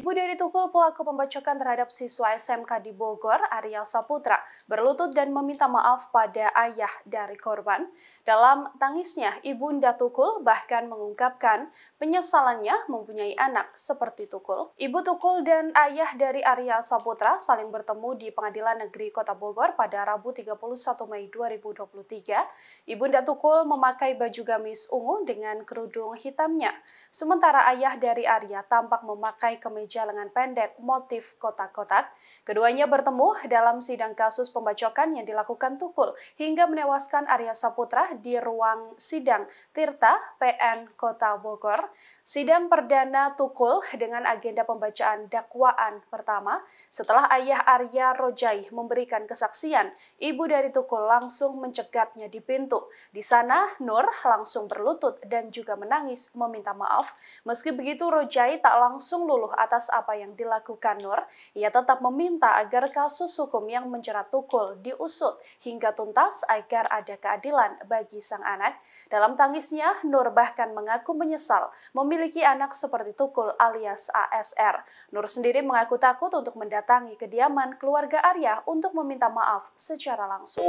Ibu dari tukul pelaku pembacokan terhadap siswa SMK di Bogor, Ariel Saputra, berlutut dan meminta maaf pada ayah dari korban. Dalam tangisnya, Ibunda Tukul bahkan mengungkapkan penyesalannya mempunyai anak seperti Tukul. Ibu Tukul dan ayah dari Ariel Saputra saling bertemu di Pengadilan Negeri Kota Bogor pada Rabu 31 Mei 2023. Ibunda Tukul memakai baju gamis ungu dengan kerudung hitamnya, sementara ayah dari Arya tampak memakai kemeja jalanan pendek motif kotak-kotak. Keduanya bertemu dalam sidang kasus pembacokan yang dilakukan Tukul hingga menewaskan Arya Saputra di ruang sidang Tirta PN Kota Bogor. Sidang perdana Tukul dengan agenda pembacaan dakwaan pertama setelah ayah Arya Rojai memberikan kesaksian, ibu dari Tukul langsung mencegatnya di pintu. Di sana, Nur langsung berlutut dan juga menangis meminta maaf. Meski begitu, Rojai tak langsung luluh atas atas apa yang dilakukan Nur, ia tetap meminta agar kasus hukum yang menjerat Tukul diusut hingga tuntas agar ada keadilan bagi sang anak. Dalam tangisnya, Nur bahkan mengaku menyesal memiliki anak seperti Tukul alias ASR. Nur sendiri mengaku takut untuk mendatangi kediaman keluarga Arya untuk meminta maaf secara langsung.